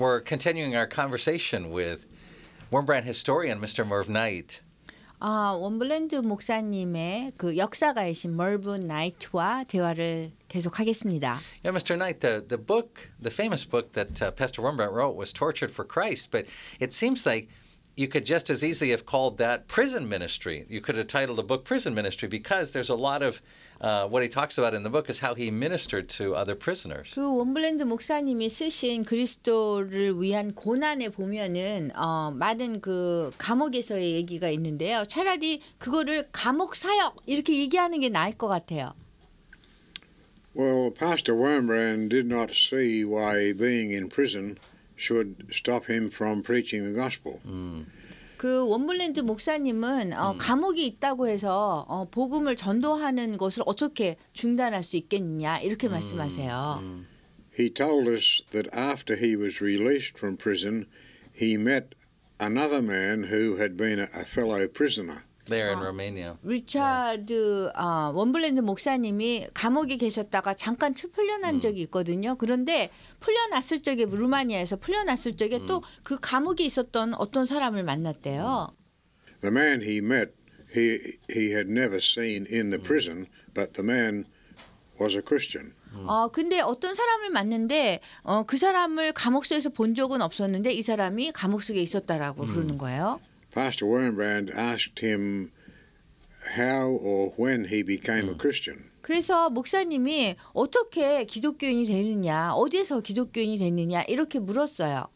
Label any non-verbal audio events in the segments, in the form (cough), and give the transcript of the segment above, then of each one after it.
We're continuing our conversation with Wormbrand historian Mr. Merv Knight. 아, 원블랜드 목사님의 그 역사가이신 멀분 나이트와 대화를 계속하겠습니다. Yeah, Mr. Knight, the, the book, the famous book that uh, Pastor Wormbrandt wrote was Tortured for Christ, but it seems like you could just as easily have called that prison ministry. You could have titled the book prison ministry because there's a lot of uh, what he talks about in the book is how he ministered to other prisoners. 그 원블랜드 목사님이 쓰신 그리스도를 위한 고난에 보면은 어, 많은 그 감옥에서의 얘기가 있는데요. 차라리 그거를 감옥 사역 이렇게 얘기하는 게 나을 것 같아요. Well, Pastor Wormbrand did not see why being in prison should stop him from preaching the gospel. 그 원블랜드 목사님은 어, 감옥이 있다고 해서 어, 복음을 전도하는 것을 어떻게 중단할 수 있겠냐 이렇게 말씀하세요. 음. He told us that after he was released from prison, he met another man who had been a fellow prisoner. There in 어. Romania. 리차드 어, 아, 원블랜드 목사님이 감옥에 계셨다가 잠깐 풀려난 음. 적이 있거든요. 그런데 풀려났을 적에 루마니아에서 풀려났을 적에 또그 음. 감옥에 있었던 어떤 사람을 만났대요. The man he met, he he had never seen in the 음. prison, but the man was a Christian. 어 근데 어떤 사람을 만는데 어, 그 사람을 감옥 속에서 본 적은 없었는데 이 사람이 감옥 속에 있었다라고 그러는 거예요. Pastor Warrenbrand asked him how or when he became a mm. Christian. 그래서 목사님이 어떻게 기독교인이 되느냐, 기독교인이 이렇게 물었어요.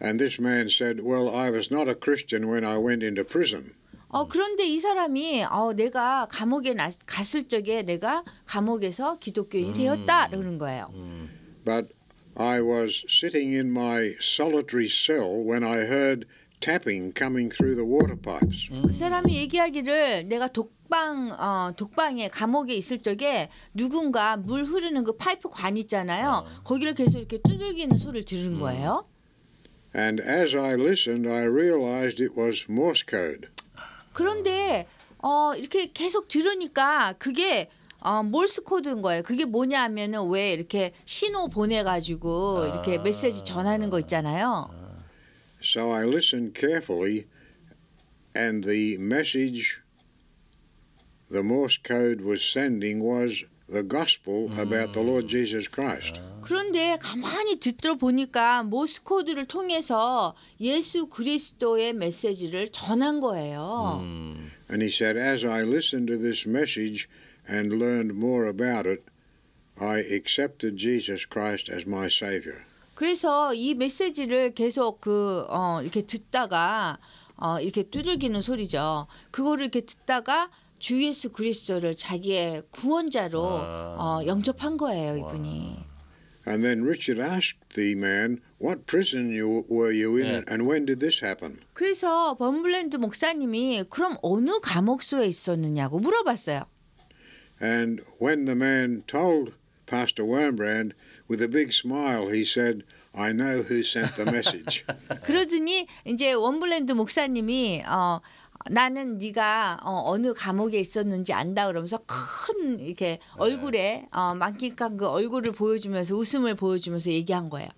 And this man said, "Well, I was not a Christian when I went into prison." 어 그런데 이 사람이 어 내가 감옥에 나, 갔을 적에 내가 감옥에서 기독교인이 음, 되었다 그러는 거예요. 음. But I was sitting in my solitary cell when I heard tapping coming through the water pipes. 그 사람이 얘기하기를 내가 독방 어, 독방에 감옥에 있을 적에 누군가 물 흐르는 그 파이프 관 있잖아요. 어. 거기를 계속 이렇게 두들기는 소리를 들은 음. 거예요. And as I listened, I realized it was Morse code. 그런데 어, 이렇게 계속 들으니까 그게 어, 몰스 코드인 거예요. 그게 뭐냐 하면은 왜 이렇게 신호 보내 가지고 이렇게 아. 메시지 전하는 거 있잖아요. 아. So I listened carefully, and the message the Morse code was sending was the gospel about the Lord mm. Jesus Christ. 그런데 가만히 듣다 보니까 모스 코드를 통해서 예수 그리스도의 메시지를 전한 거예요. Mm. And he said as I listened to this message and learned more about it, I accepted Jesus Christ as my savior. 그래서 이 메시지를 계속 그, 어, 이렇게 듣다가, 어, 이렇게 두들기는 소리죠. 그거를 이렇게 듣다가 주 예수 그리스도를 자기의 구원자로 어, 영접한 거예요, 이분이. And then Richard asked the man, "What prison you, were you in, 네. and when did this happen?" 그래서 범블랜드 목사님이 그럼 어느 감옥소에 있었느냐고 물어봤어요. And when the man told Pastor Wormbrand With a big smile, he said, I know who sent the message. 그러더니 이제 원블랜드 목사님이 어, 나는 네가 어, 느 감옥에 있었는지 안다 그러면서 큰 이렇게 얼굴에 어, 만끽한 그 얼굴을 보여주면서 웃음을 보여주면서 얘기한 거예요.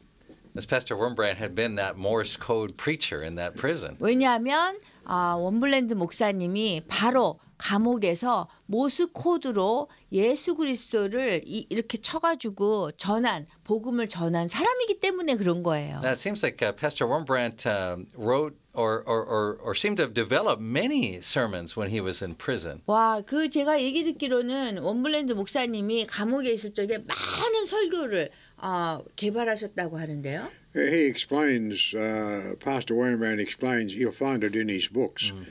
As Pastor Wormbrand had been that Morse code preacher in that prison. 왜냐하면 아, 원블랜드 목사님이 바로 감옥에서 모스 코드로 예수 그리스도를 이, 이렇게 쳐가지고 전한 복음을 전한 사람이기 때문에 그런 거예요. That seems like uh, Pastor Wormbrandt uh, wrote. Or, or, or, or seemed to have developed many sermons when he was in prison. 와, 그 제가 얘기 듣기로는 원블랜드 목사님이 감옥에 있을 적에 많은 설교를 어, 개발하셨다고 하는데요. He explains, uh, Pastor Wormbrandt explains. You'll find it in his books. Mm.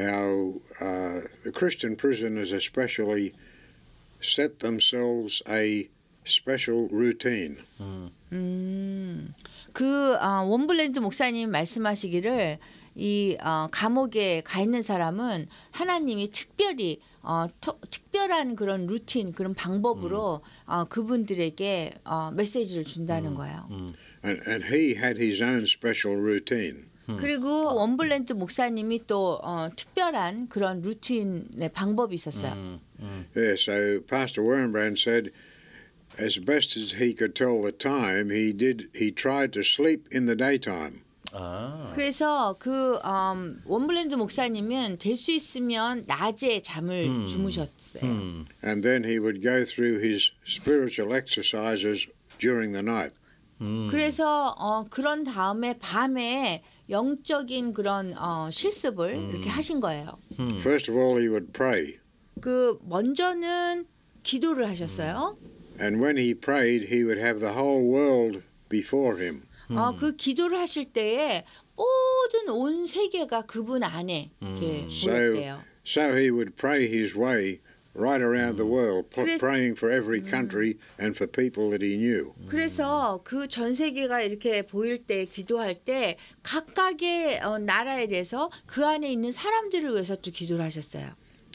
how uh, the Christian prisoners, especially, set themselves a special routine. 음, 그 어, 원블랜드 목사님 말씀하시기를 이 어, 감옥에 가 있는 사람은 하나님이 특별히 어, 토, 특별한 그런 루틴 그런 방법으로 음. 어, 그분들에게 어, 메시지를 준다는 음. 거예요. 음. And, and he had his own special routine. 음. 그리고 원블렌트 목사님이 또 어, 특별한 그런 루틴의 방법이 있었어요. 음. 음. Yeah, so Pastor Wernbrand said as best as he could tell the time, he did he tried to sleep in the daytime. 아. 그래서 그 음, 원블랜드 목사님은 될 수 있으면 낮에 잠을 음. 주무셨어요. 음. And then he would go through his spiritual exercises during the night. 음. 그래서 어, 그런 다음에 밤에 영적인 그런 어, 실습을 음. 이렇게 하신 거예요. 음. First of all, he would pray. 그 먼저는 기도를 하셨어요. And when he prayed, he would have the whole world before him. 어, 그 기도를 하실 때에 모든 온 세계가 그분 안에 이렇게 보였대요. So, so he would pray his way right around the world, praying for every country and for people that he knew. 그래서 그 전 세계가 이렇게 보일 때 기도할 때 각각의 어, 나라에 대해서 그 안에 있는 사람들을 위해서 또 기도를 하셨어요.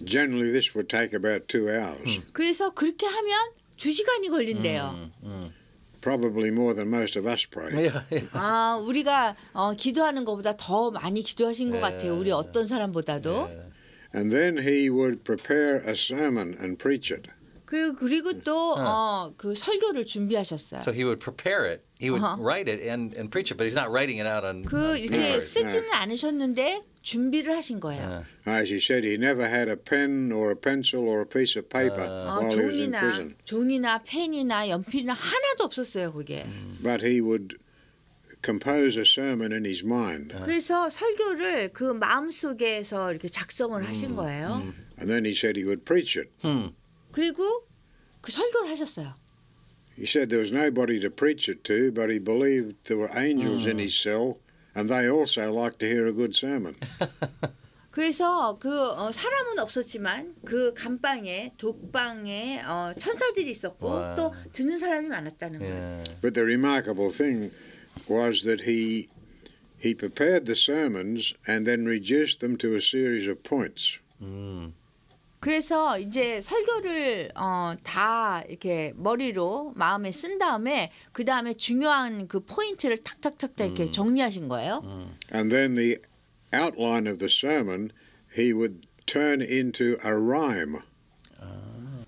Generally, this would take about two hours. 그래서 그렇게 하면 두 시간이 걸린대요. 음, 음. Probably more than most of us pray. Yeah, yeah. 아, 우리가 어, 기도하는 것보다 더 많이 기도하신 것 같아요. 우리 어떤 사람보다도. Yeah. And then he would prepare a sermon and preach it. 그리고, 그리고 또그 huh. 어, 설교를 준비하셨어요. So he would prepare it. He would uh-huh. write it and, and preach it, but he's not writing it out on. 그 이렇게 paper. 쓰지는 yeah. 않으셨는데 준비를 하신 거예요. Uh. As he said, he never had a pen or a pencil or a piece of paper uh. while 종이나, he was in prison. 종이나 펜이나 연필이나 하나도 없었어요, 그게. But he would compose a sermon in his mind. 그래서 설교를 그 마음속에서 이렇게 작성을 하신 거예요. And then he said he would preach it. 그리고 그 설교를 하셨어요. He said there was nobody to preach it to, but he believed there were angels in his cell and they also like to hear a good sermon. 그래서 그 어, 사람은 없었지만 그 감방에 독방에 어, 천사들이 있었고 와. 또 듣는 사람이 많았다는 거예요. But the remarkable thing was that he he prepared the sermons and then reduced them to a series of points. 음. 그래서 이제 설교를 어, 다 이렇게 머리로 마음에 쓴 다음에 그 다음에 중요한 그 포인트를 탁탁탁 탁 이렇게 정리하신 거예요. And then the outline of the sermon he would turn into a rhyme.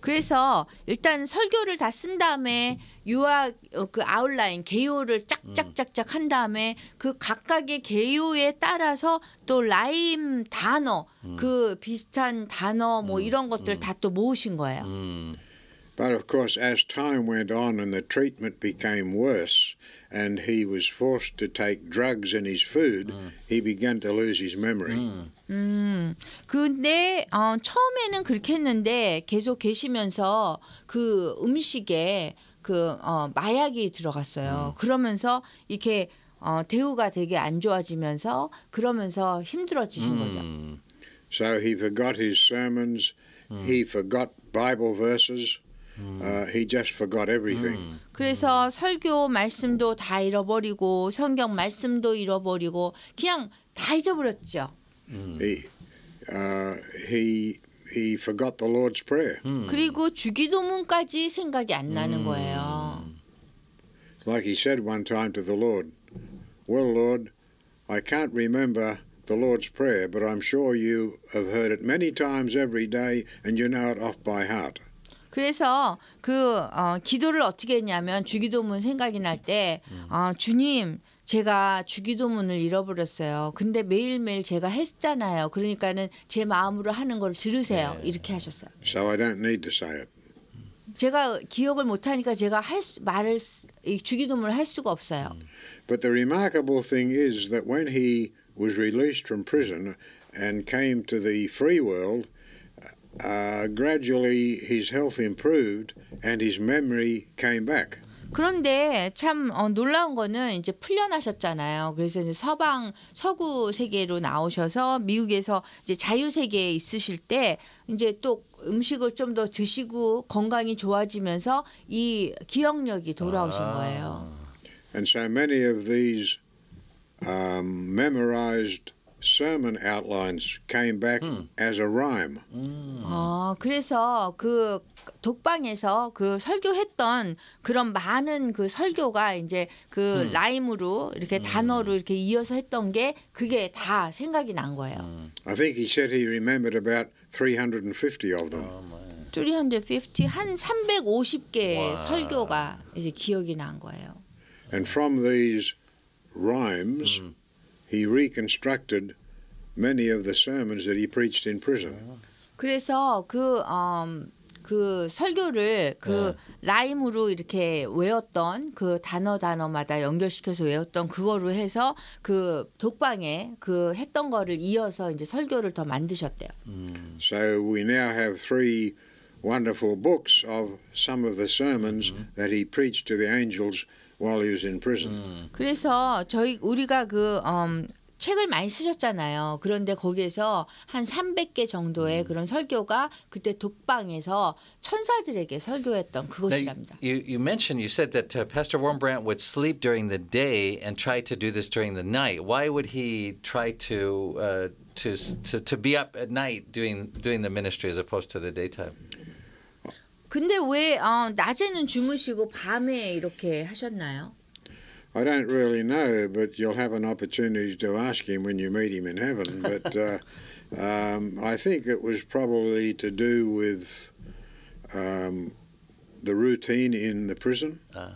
그래서 일단 설교를 다 쓴 다음에 유아 어, 그 아웃라인 개요를 짝짝짝짝 한 다음에 그 각각의 개요에 따라서 또 라임 단어 음. 그 비슷한 단어 뭐 음. 이런 것들 음. 다또 모으신 거예요. 음. But of course, as time went on and the treatment became worse, and he was forced to take drugs in his food, 음. Mm. he began to lose his memory. 음. Mm. 음. Mm. 근데 어, 처음에는 그렇게 했는데 계속 계시면서 그 음식에 그 어, 마약이 들어갔어요. 그러면서 이렇게 어, 대우가 되게 안 좋아지면서 그러면서 힘들어지신 거죠. So he forgot his sermons. He forgot Bible verses. Uh, he just forgot everything. Mm. 그래서 설교 말씀도 다 잃어버리고 성경 말씀도 잃어버리고 그냥 다 잊어버렸죠. Mm. He, uh, he he forgot the Lord's prayer. Mm. 그리고 주기도문까지 생각이 안 나는 거예요. Like he said one time to the Lord, "Well, Lord, I can't remember." the Lord's Prayer, but I'm sure you have heard it many times every day and you know it off by heart. 그래서 그 어, 기도를 어떻게 했냐면 주기도문 생각이 날때 음. 어, 주님 제가 주기도문을 잃어버렸어요. 근데 매일매일 제가 했잖아요. 그러니까는 제 마음으로 하는 걸 들으세요. 네. 이렇게 하셨어요. So I don't need to say it. 제가 기억을 못 하니까 제가 할 수, 말을 주기도문을 할 수가 없어요. 음. But the remarkable thing is that when he was released from prison and came to the free world Uh, gradually his health improved and his memory came back. 그런데 참 어, 놀라운 거는 이제 풀려나셨잖아요. 그래서 이제 서방 서구 세계로 나오셔서 미국에서 이제 자유 세계에 있으실 때 이제 또 음식을 좀 더 드시고 건강이 좋아지면서 이 기억력이 돌아오신 아. 거예요. And so many of these um, memorized sermon outlines came back 음. as a rhyme. 음. 아, 그래서 그 독방에서 그 설교했던 그런 많은 그 설교가 이제 그 음. 라임으로 이렇게 단어로 이렇게 이어서 했던 게 그게 다 생각이 난 거예요. I think he said he remembered about 350 of them. Oh, 350, 한 350개의 wow. 설교가 이제 기억이 난 거예요. And from these rhymes 음. he reconstructed many of the sermons that he preached in prison. 그래서 그 um, 그 설교를 그 네. 라임으로 이렇게 외웠던 그 단어 단어마다 연결시켜서 외웠던 그거로 해서 그 독방에 그 했던 거를 이어서 이제 설교를 더 만드셨대요. 음. So we now have three wonderful books of some of the sermons 음. that he preached to the angels. while he was in prison. 그래서 저희 우리가 그 um, 책을 많이 쓰셨잖아요. 그런데 거기에서 한 300개 정도의 그런 설교가 그때 독방에서 천사들에게 설교했던 그것이랍니다. you, you mentioned, you said that uh, Pastor Warmbrand would sleep during the day and try to do this during the night. Why would he try to uh, to to, to be up at night doing doing the ministry as opposed to the daytime? 근데 왜 어, 낮에는 주무시고 밤에 이렇게 하셨나요? I don't really know, but you'll have an opportunity to ask him when you meet him in heaven. But uh, um, I think it was probably to do with um, the routine in the prison. 아.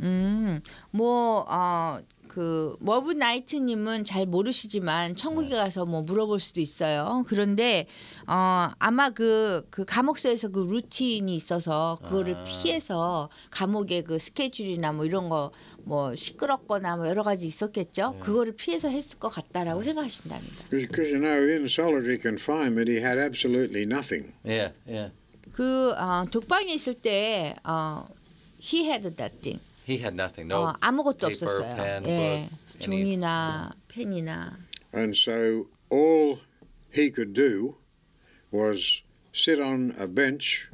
음, 뭐 어, 그 머브 나이트님은 잘 모르시지만 천국에 네. 가서 뭐 물어볼 수도 있어요. 그런데 어 아마 그그 그 감옥소에서 그 루틴이 있어서 그거를 아. 피해서 감옥의 그 스케줄이나 뭐 이런 거 뭐 시끄럽거나 뭐 여러 가지 있었겠죠. 네. 그거를 피해서 했을 것 같다라고 네. 생각하신답니다. Because you know in solitary confinement he had absolutely nothing. Yeah, 예, yeah. 예. 그 어, 독방에 있을 때 어, he had nothing. He had nothing. No 어, oh, 아무것도 paper, 없었어요. Pen, 예, book, 종이나 펜이나. And so all he could do was sit on a bench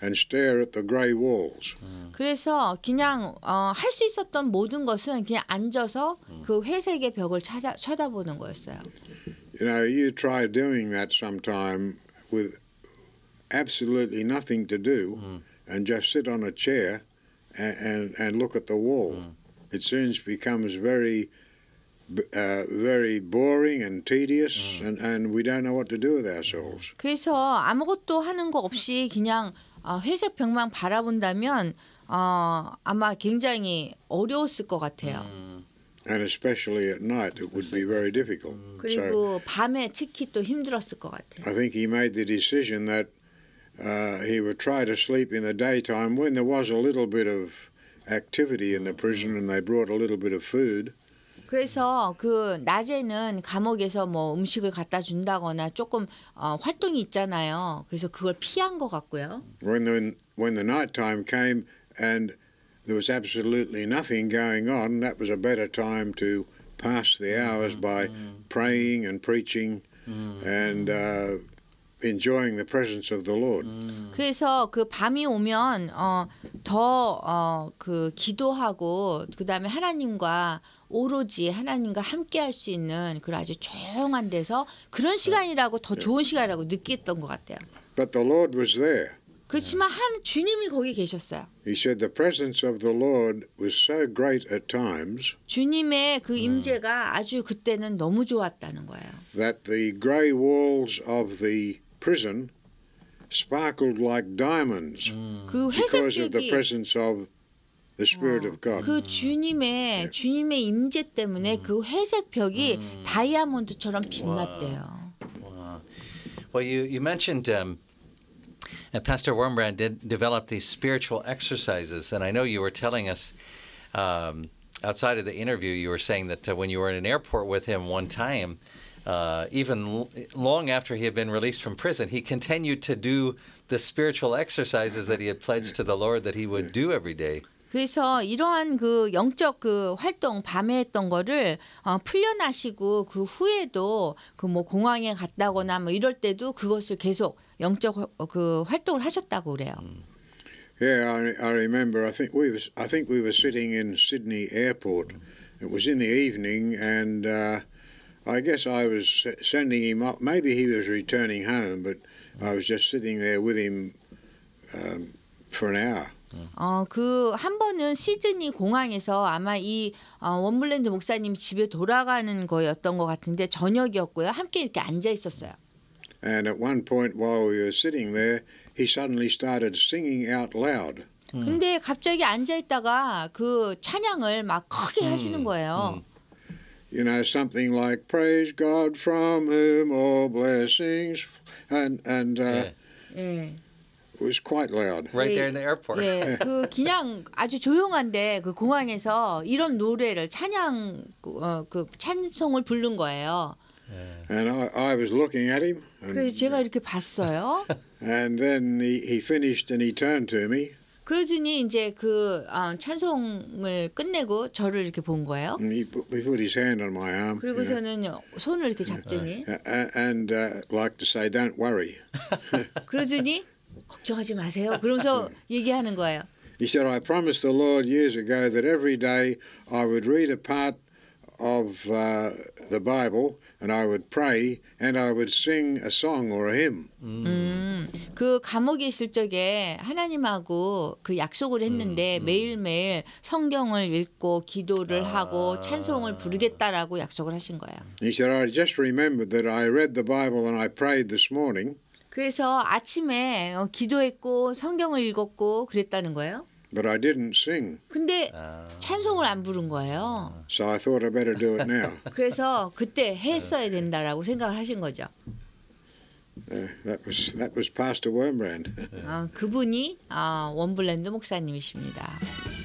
and stare at the grey walls. 그래서 그냥 어, 할수 있었던 모든 것은 그냥 앉아서 그 회색의 벽을 찾아, 쳐다보는 거였어요. You know, you try doing that sometime with absolutely nothing to do and just sit on a chair and, and, look at the wall. Mm. It soon becomes very, uh, very boring and tedious, mm. and, and we don't know what to do with ourselves. 그래서 아무것도 하는 거 없이 그냥 어, 회색 벽만 바라본다면 어, 아마 굉장히 어려웠을 것 같아요. And especially at night, it would be very difficult. 그리고 so, 밤에 특히 또 힘들었을 것 같아요. I think he made the decision that uh, he would try to sleep in the daytime when there was a little bit of activity in the prison and they brought a little bit of food. 그래서 그 낮에는 감옥에서 뭐 음식을 갖다 준다거나 조금 어, 활동이 있잖아요. 그래서 그걸 피한 것 같고요. When the when the night time came and there was absolutely nothing going on, that was a better time to pass the hours by praying and preaching mm. and uh, enjoying the presence of the Lord. 그래서 그 밤이 오면 어더어그 기도하고 그다음에 하나님과 오로지 하나님과 함께 할 수 있는 그런 아주 조용한 데서 그런 시간이라고 더 좋은 시간이라고 느꼈던 것 같아요. But the Lord was there. 그렇지만 한 주님이 거기 계셨어요. He said the presence of the Lord was so great at times. 주님의 그 임재가 아주 그때는 너무 좋았다는 거예요. That the gray walls of the prison sparkled like diamonds because of the presence of the Spirit of God. 그 주님의 주님의 임재 때문에 그 회색 벽이 다이아몬드처럼 빛났대요. Wow. Well, you you mentioned. Um, uh, Pastor Wormbrand did develop these spiritual exercises, and I know you were telling us um, outside of the interview, you were saying that uh, when you were in an airport with him one time, uh, even long after he had been released from prison, he continued to do the spiritual exercises that he had pledged to the Lord that he would do every day. 그래서 이러한 그 영적 그 활동 밤에 했던 거를 어, 풀려나시고 그 후에도 그 뭐 공항에 갔다거나 뭐 이럴 때도 그것을 계속 영적 그 활동을 하셨다고 그래요. Yeah, I, I remember. I think we was I think we were sitting in Sydney Airport. It was in the evening, and uh, I guess I was sending him up. Maybe he was returning home, but I was just sitting there with him um, for an hour. 어, 그한 번은 시드니 공항에서 아마 이 어, 원블랜드 목사님 집에 돌아가는 거였던 것 같은데 저녁이었고요. 함께 이렇게 앉아 있었어요. And at one point while we were sitting there, he suddenly started singing out loud. 근데 갑자기 앉아 있다가 그 찬양을 막 크게 하시는 거예요. you know, something like "Praise God from whom all blessings," and and uh, yeah. it was quite loud. Right there in the airport. 예, (laughs) 그 그냥 아주 조용한데 그 공항에서 이런 노래를 찬양 어, 그 찬송을 부른 거예요. And I, I was looking at him. And, 그래서 제가 이렇게 봤어요. (laughs) And then he, he finished and he turned to me. 그러더니 이제 그 어, 찬송을 끝내고 저를 이렇게 본 거예요. And he, he put his hand on my arm. 그리고 저는 손을 이렇게 잡더니. And uh, like to say, don't worry. 그러더니 걱정하지 마세요. 그러면서 얘기하는 거예요. He said, I promised the Lord years ago that every day I would read a part of uh, the Bible and I would pray and I would sing a song or a hymn. 음. 그 감옥에 있을 적에 하나님하고 그 약속을 했는데 음, 음. 매일매일 성경을 읽고 기도를 아. 하고 찬송을 부르겠다라고 약속을 하신 거예요. 그래서 아침에 어, 기도했고 성경을 읽었고 그랬다는 거예요. But I didn't sing. 근데 아. 찬송을 안 부른 거예요. So I thought I better do it now. 그래서 그때 했어야 된다라고 생각을 하신 거죠. that was that was Pastor Wormbrand. 아, 그분이 아, 원블랜드 목사님이십니다.